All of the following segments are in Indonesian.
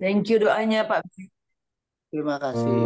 Thank you doanya Pak. Terima kasih.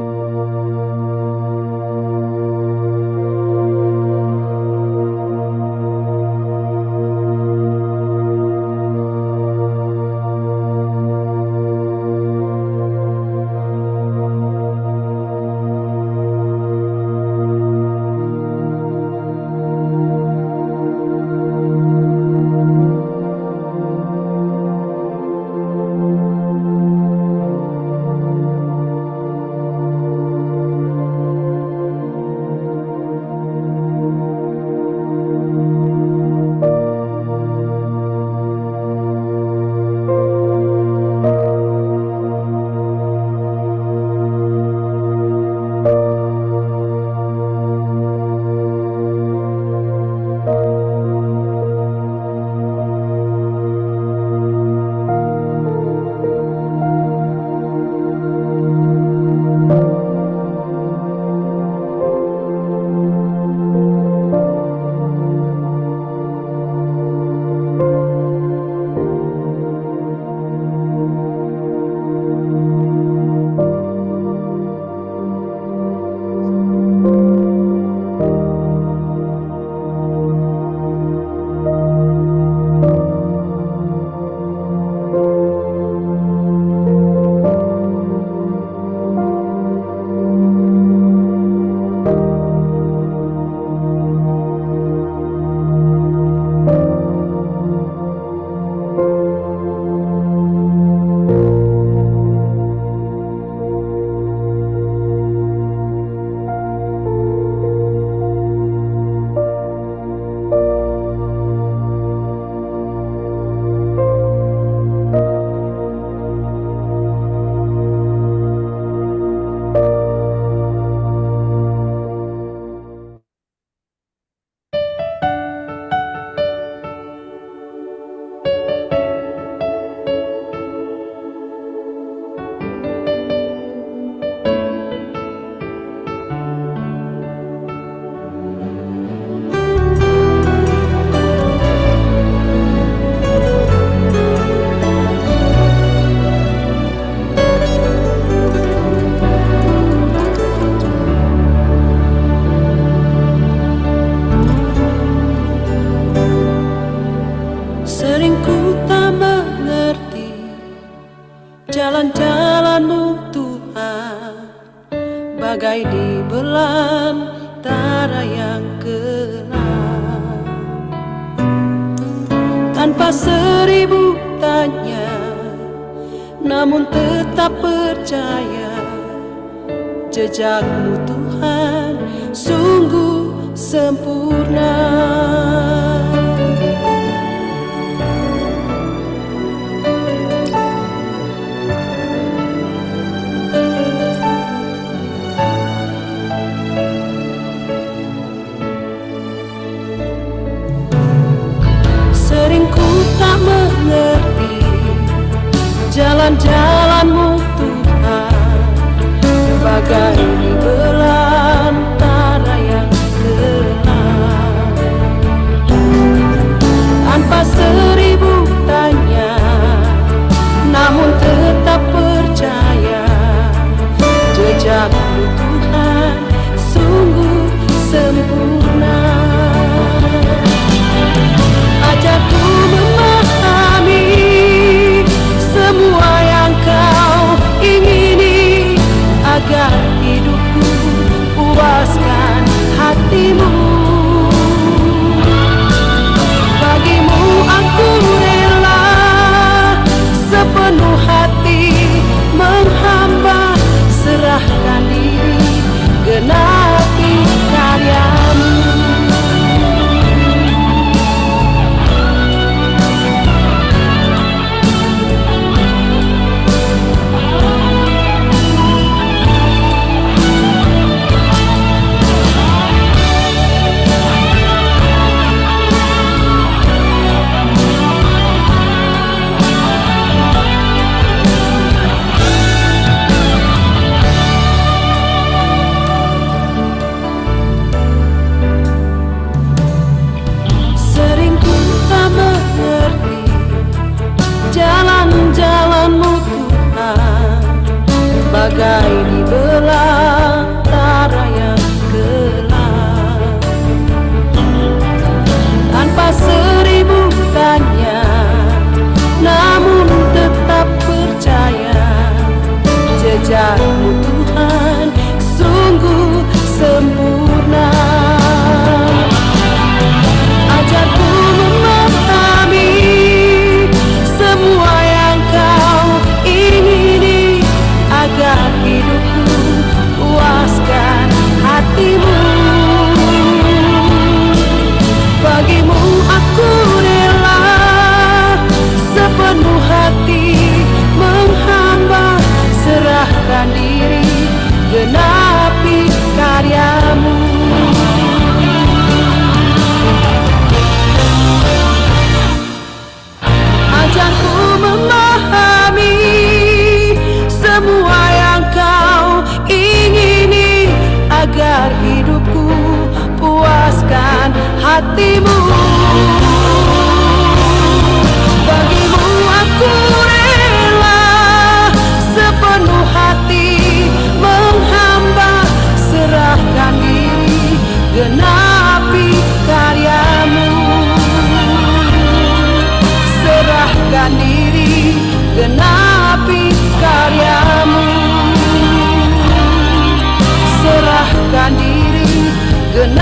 Ya,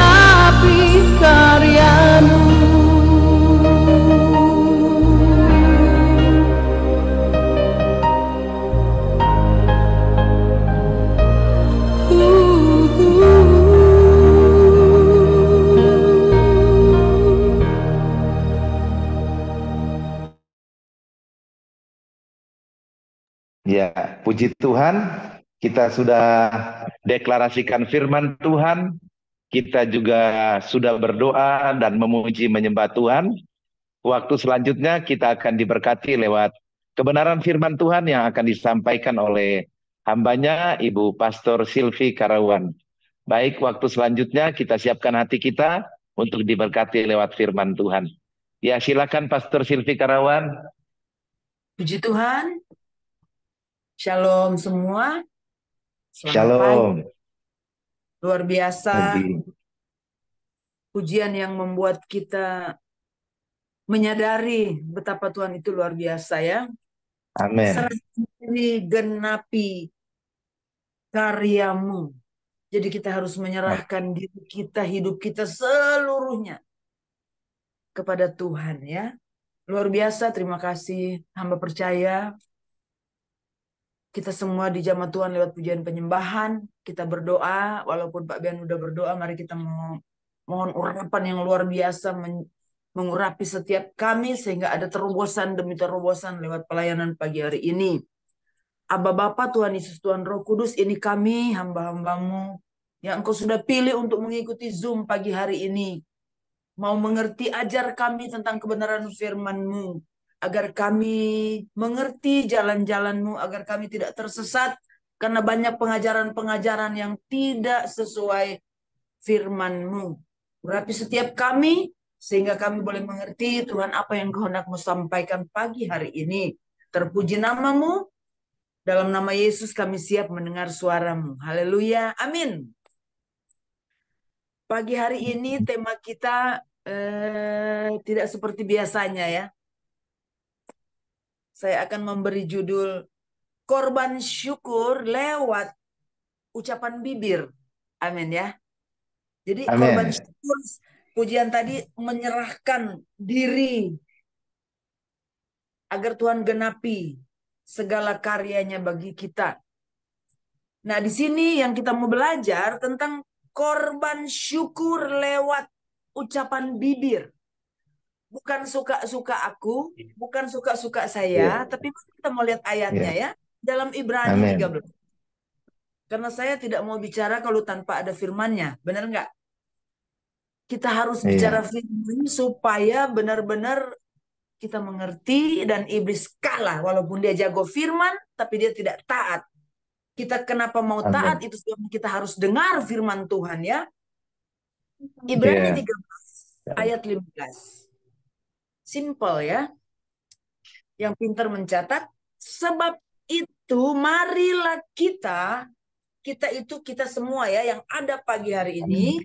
puji Tuhan, kita sudah deklarasikan firman Tuhan kita juga sudah berdoa dan memuji menyembah Tuhan. Waktu selanjutnya kita akan diberkati lewat kebenaran firman Tuhan yang akan disampaikan oleh hambanya Ibu Pastor Silvi Karawan. Baik, waktu selanjutnya kita siapkan hati kita untuk diberkati lewat firman Tuhan. Ya, silakan Pastor Silvi Karawan. Puji Tuhan. Shalom semua. Selamat Shalom. Pagi luar biasa ujian yang membuat kita menyadari betapa Tuhan itu luar biasa ya. Amin. ini genapi karyamu. Jadi kita harus menyerahkan diri kita, hidup kita seluruhnya kepada Tuhan ya. Luar biasa, terima kasih. Hamba percaya kita semua di zaman Tuhan lewat pujian penyembahan, kita berdoa, walaupun Pak Bian udah berdoa, mari kita mohon urapan yang luar biasa mengurapi setiap kami sehingga ada terobosan demi terobosan lewat pelayanan pagi hari ini. Aba Bapa Tuhan Yesus Tuhan Roh Kudus ini kami hamba-hambamu yang engkau sudah pilih untuk mengikuti Zoom pagi hari ini. Mau mengerti ajar kami tentang kebenaran firman-Mu agar kami mengerti jalan-jalanmu, agar kami tidak tersesat karena banyak pengajaran-pengajaran yang tidak sesuai firmanmu Berarti setiap kami, sehingga kami boleh mengerti Tuhan apa yang kehendakmu sampaikan pagi hari ini. Terpuji namamu, dalam nama Yesus kami siap mendengar suaramu. Haleluya, amin. Pagi hari ini tema kita eh, tidak seperti biasanya ya saya akan memberi judul korban syukur lewat ucapan bibir. Amin ya. Jadi Amen. korban syukur pujian tadi menyerahkan diri agar Tuhan genapi segala karyanya bagi kita. Nah, di sini yang kita mau belajar tentang korban syukur lewat ucapan bibir bukan suka-suka aku, iya. bukan suka-suka saya, yeah. tapi kita mau lihat ayatnya yeah. ya dalam Ibrani Amen. 13. Karena saya tidak mau bicara kalau tanpa ada firmannya, benar nggak? Kita harus yeah. bicara firman supaya benar-benar kita mengerti dan iblis kalah walaupun dia jago firman tapi dia tidak taat. Kita kenapa mau Amen. taat itu sebabnya kita harus dengar firman Tuhan ya. Iya. Ibrani yeah. 13 ayat 15. Simple ya. Yang pintar mencatat, sebab itu marilah kita, kita itu kita semua ya yang ada pagi hari ini,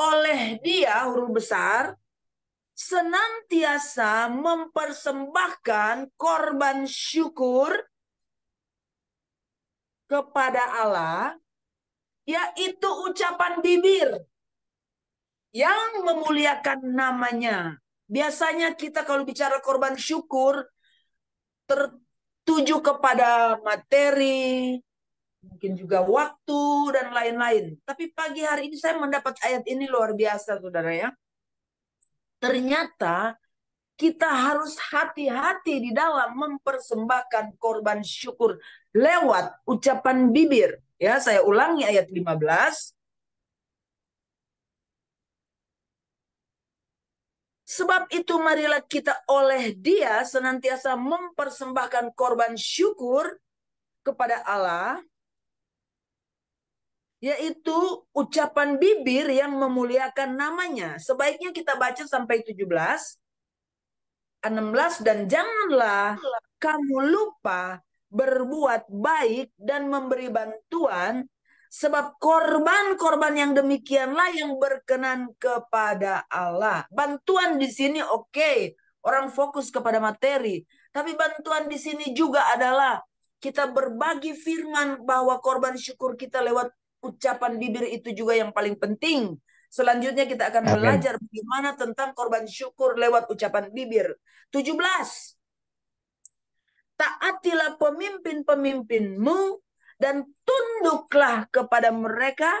oleh dia huruf besar, senantiasa mempersembahkan korban syukur kepada Allah, yaitu ucapan bibir yang memuliakan namanya. Biasanya kita kalau bicara korban syukur tertuju kepada materi, mungkin juga waktu dan lain-lain. Tapi pagi hari ini saya mendapat ayat ini luar biasa Saudara ya. Ternyata kita harus hati-hati di dalam mempersembahkan korban syukur lewat ucapan bibir. Ya, saya ulangi ayat 15 Sebab itu marilah kita oleh dia senantiasa mempersembahkan korban syukur kepada Allah, yaitu ucapan bibir yang memuliakan namanya. Sebaiknya kita baca sampai 17, 16, dan janganlah kamu lupa berbuat baik dan memberi bantuan Sebab korban-korban yang demikianlah yang berkenan kepada Allah. Bantuan di sini oke, okay. orang fokus kepada materi. Tapi bantuan di sini juga adalah kita berbagi firman bahwa korban syukur kita lewat ucapan bibir itu juga yang paling penting. Selanjutnya kita akan Amen. belajar bagaimana tentang korban syukur lewat ucapan bibir. 17. Taatilah pemimpin-pemimpinmu dan tunduklah kepada mereka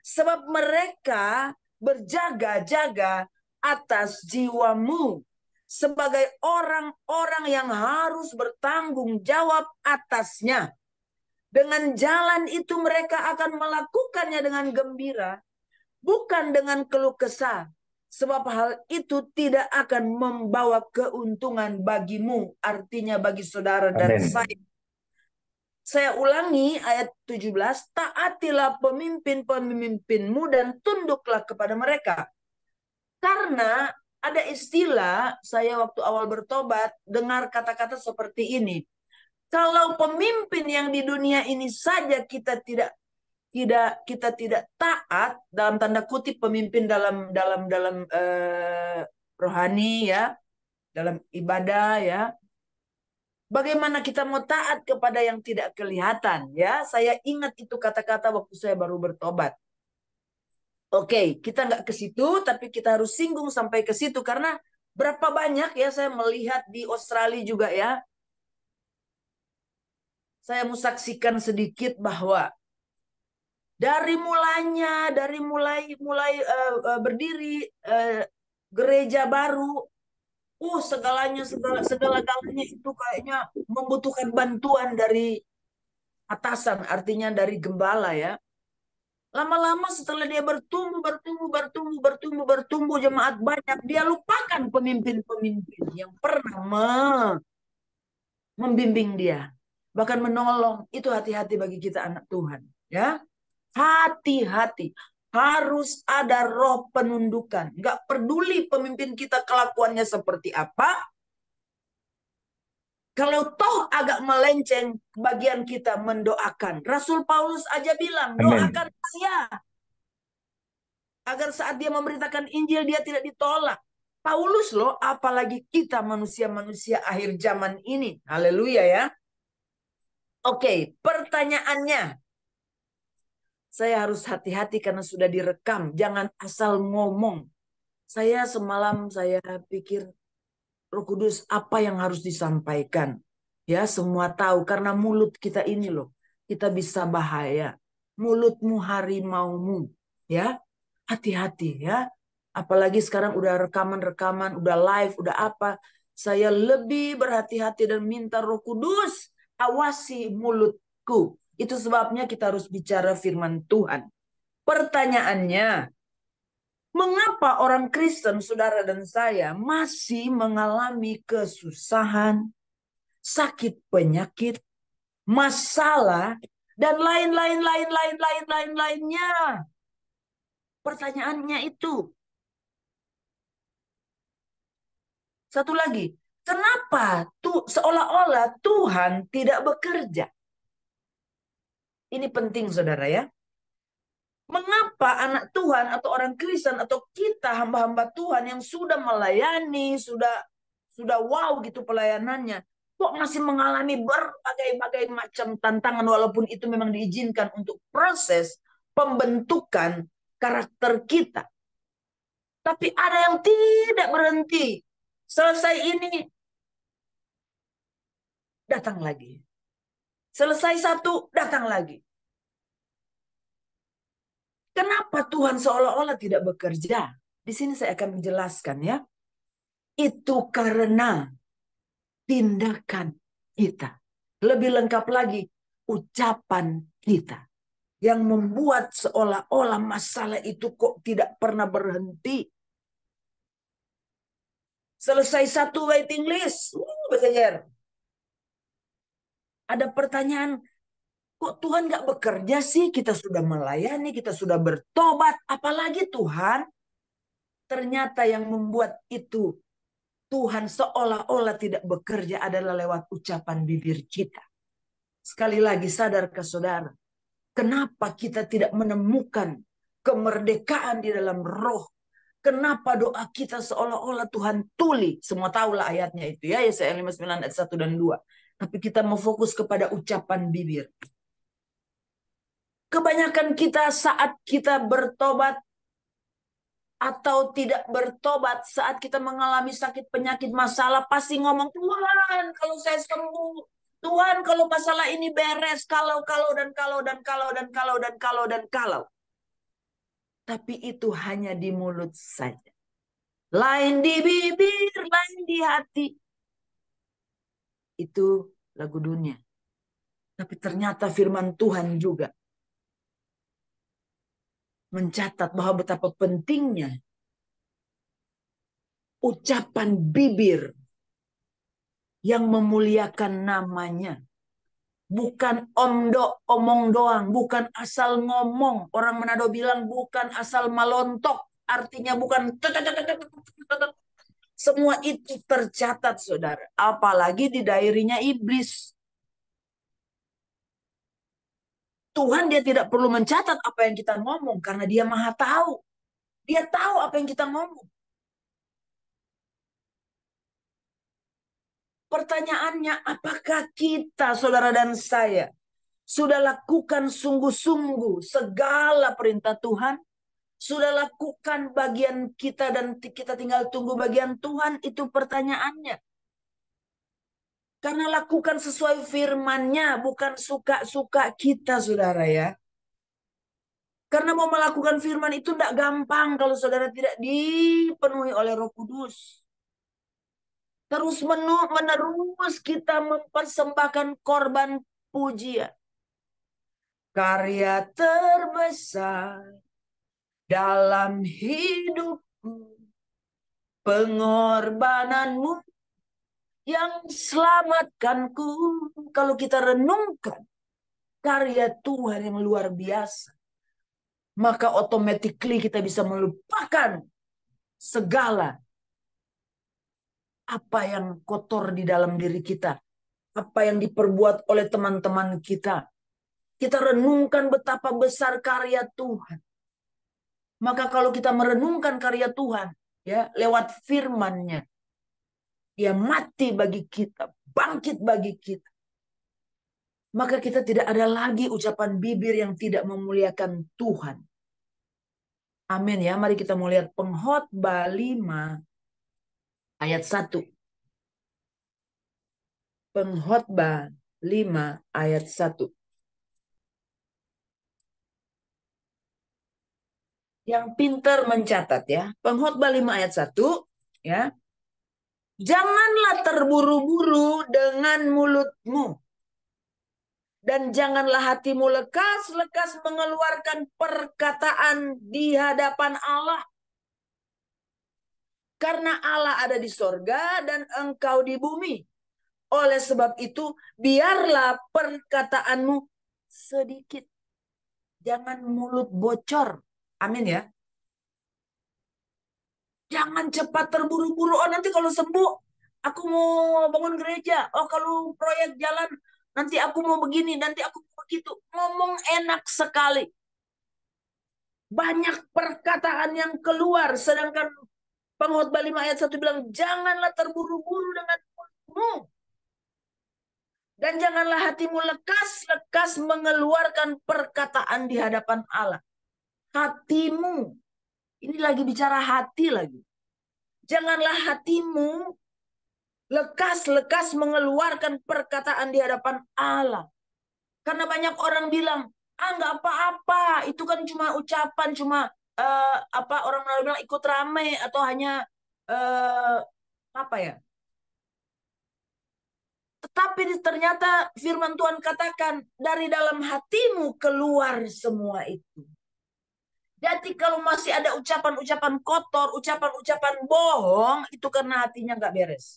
sebab mereka berjaga-jaga atas jiwamu sebagai orang-orang yang harus bertanggung jawab atasnya. Dengan jalan itu mereka akan melakukannya dengan gembira, bukan dengan keluh kesah, sebab hal itu tidak akan membawa keuntungan bagimu, artinya bagi saudara dan saya saya ulangi ayat 17, taatilah pemimpin-pemimpinmu dan tunduklah kepada mereka. Karena ada istilah saya waktu awal bertobat dengar kata-kata seperti ini. Kalau pemimpin yang di dunia ini saja kita tidak tidak kita tidak taat dalam tanda kutip pemimpin dalam dalam dalam eh, rohani ya, dalam ibadah ya, Bagaimana kita mau taat kepada yang tidak kelihatan ya? Saya ingat itu kata-kata waktu saya baru bertobat. Oke, kita nggak ke situ, tapi kita harus singgung sampai ke situ karena berapa banyak ya saya melihat di Australia juga ya. Saya mau saksikan sedikit bahwa dari mulanya, dari mulai mulai uh, berdiri uh, gereja baru Uh segalanya segala segala galanya itu kayaknya membutuhkan bantuan dari atasan artinya dari gembala ya lama-lama setelah dia bertumbuh bertumbuh bertumbuh bertumbuh bertumbuh jemaat banyak dia lupakan pemimpin-pemimpin yang pernah me membimbing dia bahkan menolong itu hati-hati bagi kita anak Tuhan ya hati-hati harus ada roh penundukan. Gak peduli pemimpin kita kelakuannya seperti apa. Kalau toh agak melenceng, bagian kita mendoakan. Rasul Paulus aja bilang, doakan saya. Agar saat dia memberitakan Injil, dia tidak ditolak. Paulus loh, apalagi kita manusia-manusia akhir zaman ini. Haleluya ya. Oke, pertanyaannya. Saya harus hati-hati karena sudah direkam. Jangan asal ngomong. Saya semalam saya pikir Roh Kudus apa yang harus disampaikan. Ya, semua tahu karena mulut kita ini loh, kita bisa bahaya. Mulutmu harimaumu, ya. Hati-hati ya. Apalagi sekarang udah rekaman-rekaman, udah live, udah apa. Saya lebih berhati-hati dan minta Roh Kudus awasi mulutku. Itu sebabnya kita harus bicara firman Tuhan. Pertanyaannya, mengapa orang Kristen, saudara dan saya, masih mengalami kesusahan, sakit penyakit, masalah, dan lain-lain, lain-lain, lain-lain, lainnya? Pertanyaannya itu. Satu lagi, kenapa tuh seolah-olah Tuhan tidak bekerja? Ini penting saudara ya. Mengapa anak Tuhan atau orang Kristen atau kita hamba-hamba Tuhan yang sudah melayani, sudah sudah wow gitu pelayanannya, kok masih mengalami berbagai-bagai macam tantangan walaupun itu memang diizinkan untuk proses pembentukan karakter kita. Tapi ada yang tidak berhenti. Selesai ini datang lagi. Selesai satu, datang lagi. Kenapa Tuhan seolah-olah tidak bekerja? Di sini saya akan menjelaskan ya. Itu karena tindakan kita. Lebih lengkap lagi, ucapan kita. Yang membuat seolah-olah masalah itu kok tidak pernah berhenti. Selesai satu waiting list. Uh, ada pertanyaan, kok Tuhan gak bekerja sih? Kita sudah melayani, kita sudah bertobat, apalagi Tuhan. Ternyata yang membuat itu Tuhan seolah-olah tidak bekerja adalah lewat ucapan bibir kita. Sekali lagi sadar ke saudara, kenapa kita tidak menemukan kemerdekaan di dalam roh. Kenapa doa kita seolah-olah Tuhan tuli. Semua tahulah ayatnya itu ya. Yesaya 59 ayat 1 dan 2 tapi kita mau fokus kepada ucapan bibir. Kebanyakan kita saat kita bertobat atau tidak bertobat saat kita mengalami sakit penyakit masalah pasti ngomong Tuhan kalau saya sembuh Tuhan kalau masalah ini beres kalau kalau dan kalau dan kalau dan kalau dan kalau dan kalau tapi itu hanya di mulut saja lain di bibir lain di hati itu lagu dunia. Tapi ternyata firman Tuhan juga mencatat bahwa betapa pentingnya ucapan bibir yang memuliakan namanya. Bukan omdo, omong doang. Bukan asal ngomong. Orang Manado bilang bukan asal malontok. Artinya bukan semua itu tercatat, saudara. Apalagi di dairinya iblis. Tuhan dia tidak perlu mencatat apa yang kita ngomong karena dia maha tahu. Dia tahu apa yang kita ngomong. Pertanyaannya, apakah kita, saudara dan saya, sudah lakukan sungguh-sungguh segala perintah Tuhan? Sudah lakukan bagian kita dan kita tinggal tunggu bagian Tuhan itu pertanyaannya. Karena lakukan sesuai firmannya bukan suka-suka kita saudara ya. Karena mau melakukan firman itu tidak gampang kalau saudara tidak dipenuhi oleh roh kudus terus menerus kita mempersembahkan korban pujian. Karya terbesar dalam hidupku pengorbananmu yang selamatkanku kalau kita renungkan karya Tuhan yang luar biasa maka automatically kita bisa melupakan segala apa yang kotor di dalam diri kita apa yang diperbuat oleh teman-teman kita kita renungkan betapa besar karya Tuhan maka kalau kita merenungkan karya Tuhan ya lewat firman-Nya, dia mati bagi kita, bangkit bagi kita. Maka kita tidak ada lagi ucapan bibir yang tidak memuliakan Tuhan. Amin ya. Mari kita mau lihat pengkhotbah 5 ayat 1. Pengkhotbah 5 ayat 1. yang pintar mencatat ya. Pengkhotbah 5 ayat 1 ya. Janganlah terburu-buru dengan mulutmu. Dan janganlah hatimu lekas-lekas mengeluarkan perkataan di hadapan Allah. Karena Allah ada di sorga dan engkau di bumi. Oleh sebab itu, biarlah perkataanmu sedikit. Jangan mulut bocor Amin ya. Jangan cepat terburu-buru. Oh nanti kalau sembuh, aku mau bangun gereja. Oh kalau proyek jalan, nanti aku mau begini, nanti aku mau begitu. Ngomong enak sekali. Banyak perkataan yang keluar. Sedangkan pengkhotbah 5 ayat 1 bilang, janganlah terburu-buru dengan mulutmu. Dan janganlah hatimu lekas-lekas mengeluarkan perkataan di hadapan Allah hatimu. Ini lagi bicara hati lagi. Janganlah hatimu lekas-lekas mengeluarkan perkataan di hadapan Allah. Karena banyak orang bilang, ah nggak apa-apa, itu kan cuma ucapan, cuma uh, apa orang orang bilang ikut rame atau hanya uh, apa ya? Tetapi ternyata firman Tuhan katakan dari dalam hatimu keluar semua itu. Jadi kalau masih ada ucapan-ucapan kotor, ucapan-ucapan bohong, itu karena hatinya nggak beres.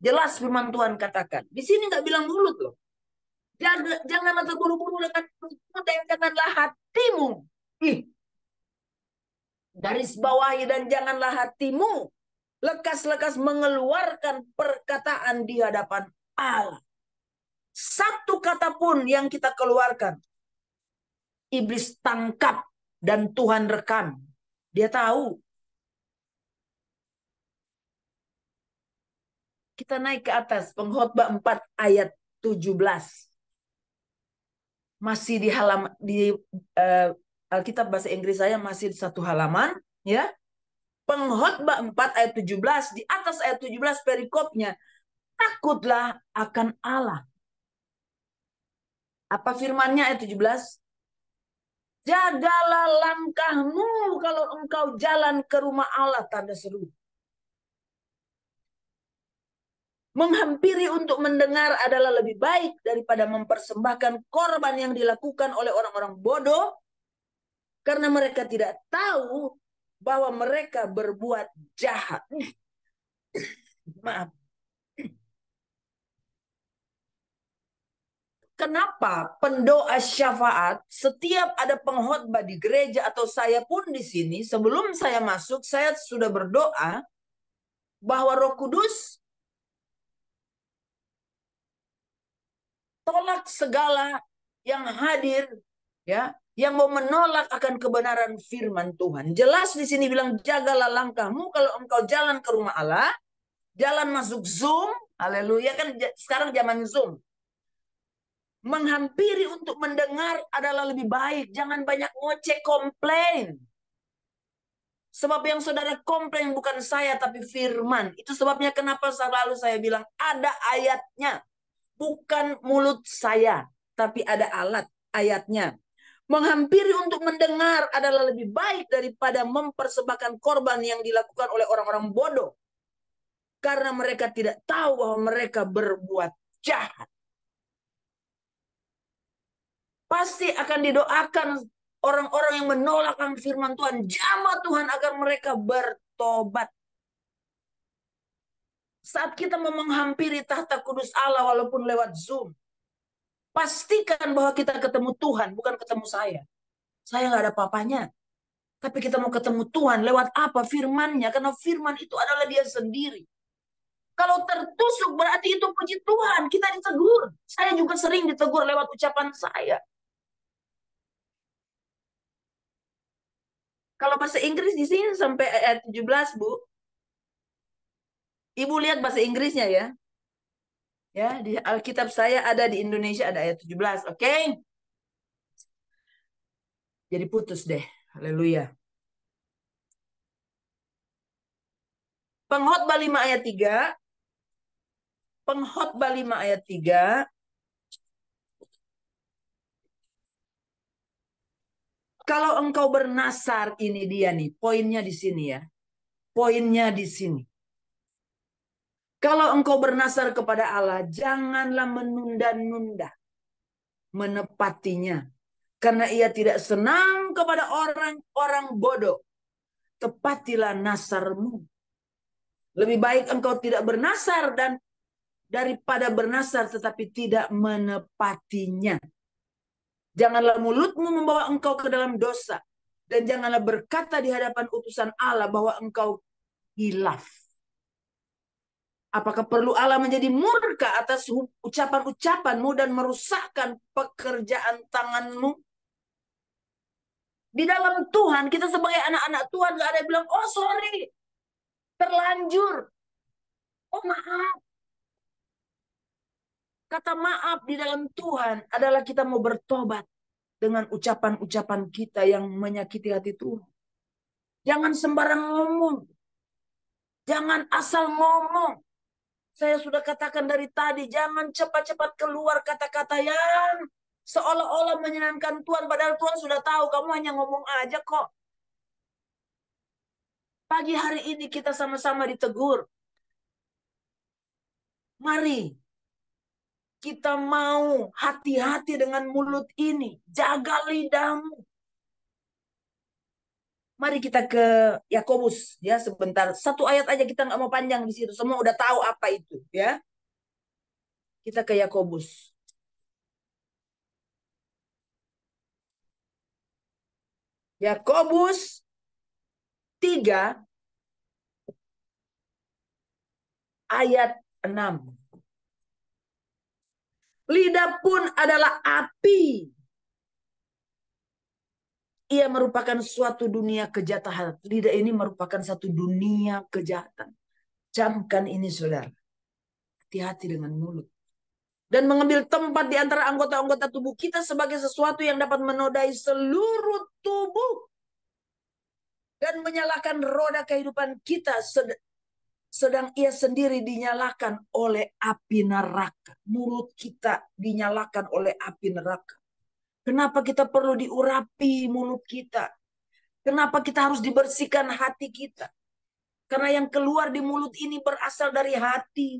Jelas firman Tuhan katakan. Di sini nggak bilang mulut loh. Jangan, jangan terburu-buru dengan janganlah hatimu. Ih. Garis bawahi dan janganlah hatimu lekas-lekas mengeluarkan perkataan di hadapan Allah. Satu kata pun yang kita keluarkan, iblis tangkap dan Tuhan rekam. Dia tahu. Kita naik ke atas, pengkhotbah 4 ayat 17. Masih di halaman di uh, Alkitab bahasa Inggris saya masih di satu halaman, ya. Pengkhotbah 4 ayat 17 di atas ayat 17 perikopnya takutlah akan Allah. Apa firmannya ayat 17? Jagalah langkahmu kalau engkau jalan ke rumah Allah tanda seru. Menghampiri untuk mendengar adalah lebih baik daripada mempersembahkan korban yang dilakukan oleh orang-orang bodoh karena mereka tidak tahu bahwa mereka berbuat jahat. Maaf. Kenapa pendoa syafaat setiap ada pengkhotbah di gereja atau saya pun di sini sebelum saya masuk saya sudah berdoa bahwa Roh Kudus tolak segala yang hadir ya yang mau menolak akan kebenaran firman Tuhan. Jelas di sini bilang jagalah langkahmu kalau engkau jalan ke rumah Allah, jalan masuk Zoom, haleluya kan sekarang zaman Zoom menghampiri untuk mendengar adalah lebih baik. Jangan banyak ngoceh komplain. Sebab yang saudara komplain bukan saya tapi firman. Itu sebabnya kenapa selalu saya bilang ada ayatnya. Bukan mulut saya tapi ada alat ayatnya. Menghampiri untuk mendengar adalah lebih baik daripada mempersembahkan korban yang dilakukan oleh orang-orang bodoh. Karena mereka tidak tahu bahwa mereka berbuat jahat. Pasti akan didoakan orang-orang yang menolak firman Tuhan. Jama Tuhan agar mereka bertobat. Saat kita mau tahta kudus Allah walaupun lewat Zoom. Pastikan bahwa kita ketemu Tuhan, bukan ketemu saya. Saya nggak ada papanya. Tapi kita mau ketemu Tuhan lewat apa? Firmannya. Karena firman itu adalah dia sendiri. Kalau tertusuk berarti itu puji Tuhan. Kita ditegur. Saya juga sering ditegur lewat ucapan saya. Kalau bahasa Inggris di sini sampai eh, eh, ayat 17, Bu. Ibu lihat bahasa Inggrisnya ya. Ya, di Alkitab saya ada di Indonesia ada ayat 17, oke? Okay? Jadi putus deh. Haleluya. Pengkhotbah 5 ayat 3. Pengkhotbah 5 ayat 3. Kalau engkau bernasar ini dia nih, poinnya di sini ya. Poinnya di sini. Kalau engkau bernasar kepada Allah, janganlah menunda-nunda menepatinya. Karena ia tidak senang kepada orang-orang bodoh. Tepatilah nasarmu. Lebih baik engkau tidak bernasar dan daripada bernasar tetapi tidak menepatinya. Janganlah mulutmu membawa engkau ke dalam dosa. Dan janganlah berkata di hadapan utusan Allah bahwa engkau hilaf. Apakah perlu Allah menjadi murka atas ucapan-ucapanmu dan merusakkan pekerjaan tanganmu? Di dalam Tuhan, kita sebagai anak-anak Tuhan gak ada yang bilang, oh sorry, terlanjur. Oh maaf, Kata maaf di dalam Tuhan adalah kita mau bertobat dengan ucapan-ucapan kita yang menyakiti hati Tuhan. Jangan sembarang ngomong. Jangan asal ngomong. Saya sudah katakan dari tadi, jangan cepat-cepat keluar kata-kata yang seolah-olah menyenangkan Tuhan. Padahal Tuhan sudah tahu, kamu hanya ngomong aja kok. Pagi hari ini kita sama-sama ditegur. Mari kita mau hati-hati dengan mulut ini. Jaga lidahmu. Mari kita ke Yakobus ya sebentar. Satu ayat aja kita nggak mau panjang di situ. Semua udah tahu apa itu ya. Kita ke Yakobus. Yakobus 3 ayat 6. Lidah pun adalah api. Ia merupakan suatu dunia kejahatan. Lidah ini merupakan satu dunia kejahatan. Camkan ini saudara. Hati-hati dengan mulut. Dan mengambil tempat di antara anggota-anggota tubuh kita sebagai sesuatu yang dapat menodai seluruh tubuh. Dan menyalahkan roda kehidupan kita sedang ia sendiri dinyalakan oleh api neraka. Mulut kita dinyalakan oleh api neraka. Kenapa kita perlu diurapi mulut kita? Kenapa kita harus dibersihkan hati kita? Karena yang keluar di mulut ini berasal dari hati.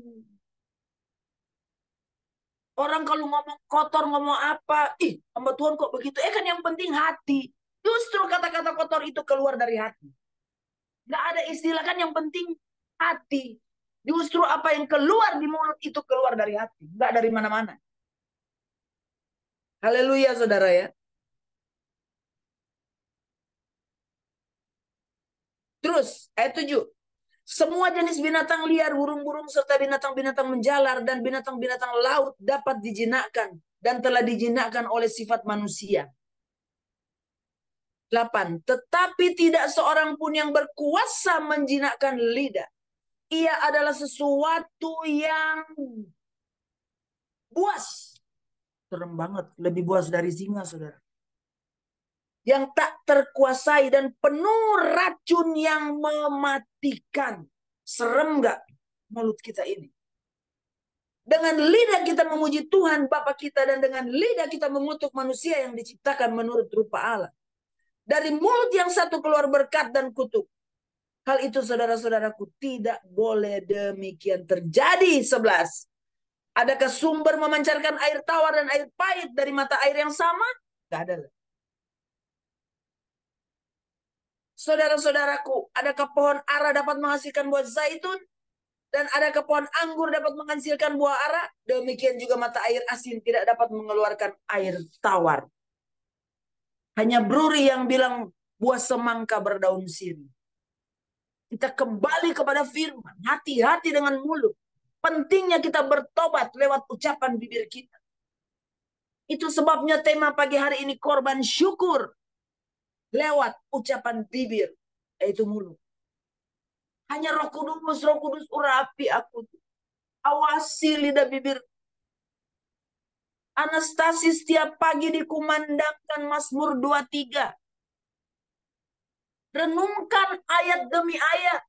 Orang kalau ngomong kotor, ngomong apa? Ih, sama Tuhan kok begitu? Eh kan yang penting hati. Justru kata-kata kotor itu keluar dari hati. Gak ada istilah kan yang penting hati. Justru apa yang keluar di mulut itu keluar dari hati, nggak dari mana-mana. Haleluya saudara ya. Terus ayat 7. Semua jenis binatang liar, burung-burung serta binatang-binatang menjalar dan binatang-binatang laut dapat dijinakkan dan telah dijinakkan oleh sifat manusia. 8. Tetapi tidak seorang pun yang berkuasa menjinakkan lidah ia adalah sesuatu yang buas. Serem banget, lebih buas dari singa, saudara. Yang tak terkuasai dan penuh racun yang mematikan. Serem gak mulut kita ini? Dengan lidah kita memuji Tuhan Bapa kita dan dengan lidah kita mengutuk manusia yang diciptakan menurut rupa Allah. Dari mulut yang satu keluar berkat dan kutuk. Hal itu saudara-saudaraku tidak boleh demikian terjadi. Sebelas, Adakah sumber memancarkan air tawar dan air pahit dari mata air yang sama? Tidak ada. Saudara-saudaraku, adakah pohon ara dapat menghasilkan buah zaitun? Dan adakah pohon anggur dapat menghasilkan buah ara? Demikian juga mata air asin tidak dapat mengeluarkan air tawar. Hanya bruri yang bilang buah semangka berdaun sirih. Kita kembali kepada firman. Hati-hati dengan mulut. Pentingnya kita bertobat lewat ucapan bibir kita. Itu sebabnya tema pagi hari ini korban syukur lewat ucapan bibir, yaitu mulut. Hanya roh kudus, roh kudus urapi aku. Awasi lidah bibir. Anastasi setiap pagi dikumandangkan Mazmur 23. Renungkan ayat demi ayat.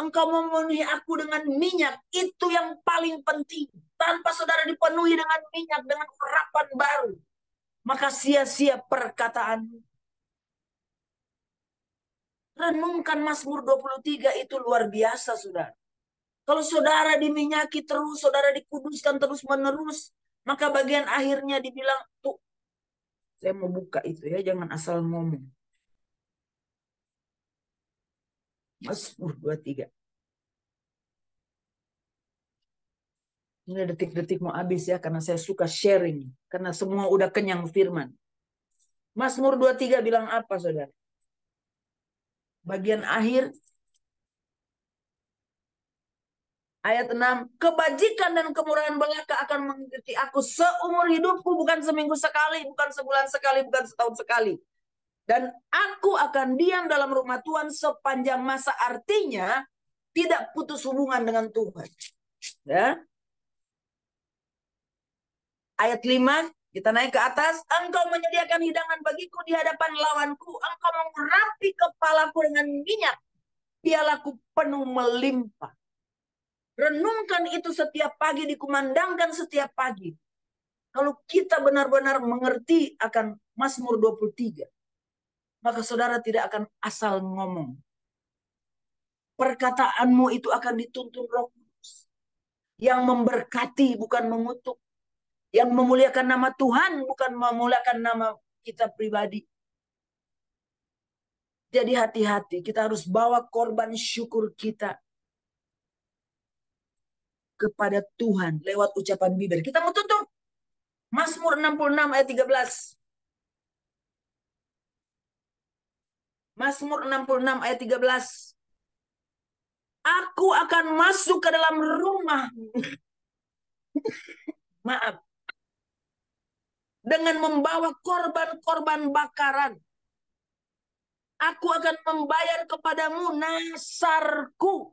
Engkau memenuhi aku dengan minyak. Itu yang paling penting. Tanpa saudara dipenuhi dengan minyak, dengan urapan baru. Maka sia-sia perkataanmu. Renungkan Mazmur 23 itu luar biasa, saudara. Kalau saudara diminyaki terus, saudara dikuduskan terus-menerus, maka bagian akhirnya dibilang, tuh saya mau buka itu ya, jangan asal ngomong. Mas, uh, dua, tiga. Ini detik-detik mau habis ya, karena saya suka sharing. Karena semua udah kenyang firman. dua 23 bilang apa, saudara? Bagian akhir, Ayat 6, kebajikan dan kemurahan belaka akan mengikuti aku seumur hidupku, bukan seminggu sekali, bukan sebulan sekali, bukan setahun sekali. Dan aku akan diam dalam rumah Tuhan sepanjang masa artinya tidak putus hubungan dengan Tuhan. Ya. Ayat 5, kita naik ke atas. Engkau menyediakan hidangan bagiku di hadapan lawanku. Engkau mengurapi kepalaku dengan minyak. Pialaku penuh melimpah. Renungkan itu setiap pagi, dikumandangkan setiap pagi. Kalau kita benar-benar mengerti akan Mazmur 23, maka saudara tidak akan asal ngomong. Perkataanmu itu akan dituntun roh kudus. Yang memberkati bukan mengutuk. Yang memuliakan nama Tuhan bukan memuliakan nama kita pribadi. Jadi hati-hati, kita harus bawa korban syukur kita kepada Tuhan lewat ucapan bibir. Kita mau tutup. Mazmur 66 ayat 13. Mazmur 66 ayat 13. Aku akan masuk ke dalam rumah. Maaf. Dengan membawa korban-korban bakaran. Aku akan membayar kepadamu nasarku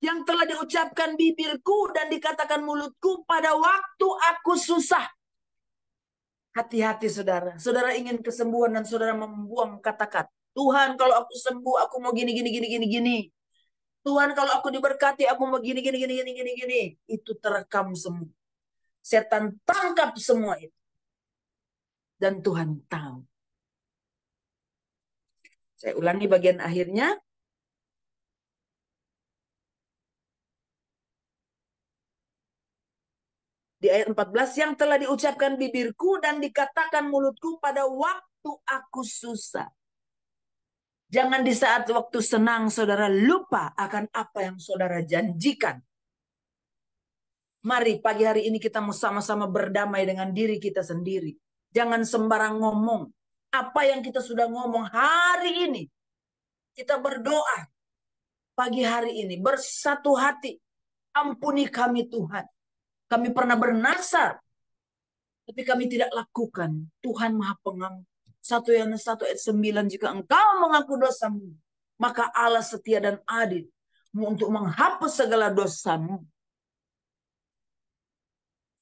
yang telah diucapkan bibirku dan dikatakan mulutku pada waktu aku susah. Hati-hati saudara. Saudara ingin kesembuhan dan saudara membuang kata-kata. Tuhan kalau aku sembuh aku mau gini gini gini gini gini. Tuhan kalau aku diberkati aku mau gini gini gini gini gini gini. Itu terekam semua. Setan tangkap semua itu. Dan Tuhan tahu. Saya ulangi bagian akhirnya. di ayat 14 yang telah diucapkan bibirku dan dikatakan mulutku pada waktu aku susah. Jangan di saat waktu senang saudara lupa akan apa yang saudara janjikan. Mari pagi hari ini kita mau sama-sama berdamai dengan diri kita sendiri. Jangan sembarang ngomong. Apa yang kita sudah ngomong hari ini. Kita berdoa pagi hari ini bersatu hati. Ampuni kami Tuhan kami pernah bernasar, tapi kami tidak lakukan. Tuhan Maha Pengampun. 1 Yohanes 1 ayat 9, jika engkau mengaku dosamu, maka Allah setia dan adil untuk menghapus segala dosamu.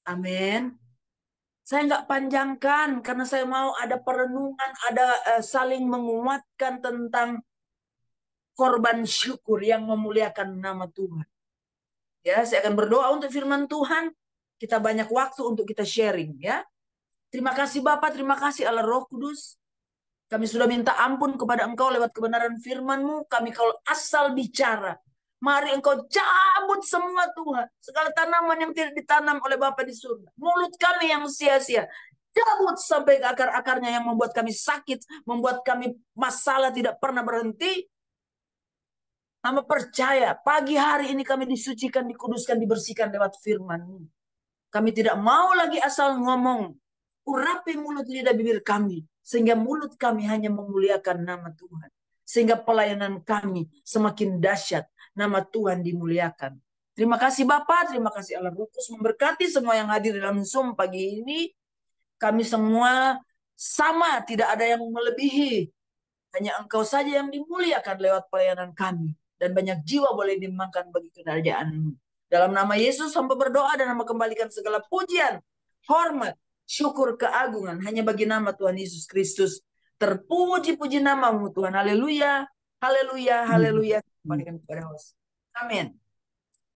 Amin. Saya nggak panjangkan karena saya mau ada perenungan, ada uh, saling menguatkan tentang korban syukur yang memuliakan nama Tuhan. Ya, saya akan berdoa untuk firman Tuhan. Kita banyak waktu untuk kita sharing ya. Terima kasih Bapak, terima kasih Allah Roh Kudus. Kami sudah minta ampun kepada Engkau lewat kebenaran firman-Mu. Kami kalau asal bicara, Mari engkau cabut semua Tuhan. Segala tanaman yang tidak ditanam oleh Bapa di surga. Mulut kami yang sia-sia. Cabut sampai ke akar-akarnya yang membuat kami sakit. Membuat kami masalah tidak pernah berhenti. Hamba percaya pagi hari ini kami disucikan, dikuduskan, dibersihkan lewat firman Kami tidak mau lagi asal ngomong. Urapi mulut lidah bibir kami. Sehingga mulut kami hanya memuliakan nama Tuhan. Sehingga pelayanan kami semakin dahsyat. Nama Tuhan dimuliakan. Terima kasih Bapak, terima kasih Allah Rukus memberkati semua yang hadir dalam Zoom pagi ini. Kami semua sama, tidak ada yang melebihi. Hanya engkau saja yang dimuliakan lewat pelayanan kami dan banyak jiwa boleh dimakan bagi kerajaan Dalam nama Yesus hamba berdoa dan hamba kembalikan segala pujian, hormat, syukur, keagungan hanya bagi nama Tuhan Yesus Kristus. Terpuji-puji namamu Tuhan. Haleluya. Haleluya. Haleluya. Hmm. Kembalikan kepada Amin.